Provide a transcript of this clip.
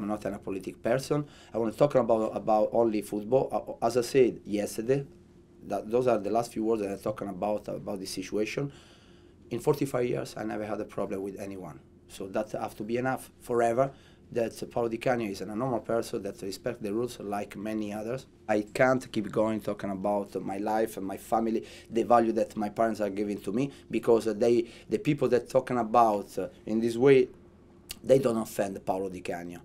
I'm not an apolitic person. I want to talk about about only football. Uh, as I said yesterday, that those are the last few words that I'm talking about about this situation. In 45 years, I never had a problem with anyone. So that have to be enough forever. That Paolo Di Canio is an normal person that respects the rules like many others. I can't keep going talking about my life and my family, the value that my parents are giving to me, because they, the people that talking about uh, in this way, they don't offend Paolo Di Canio.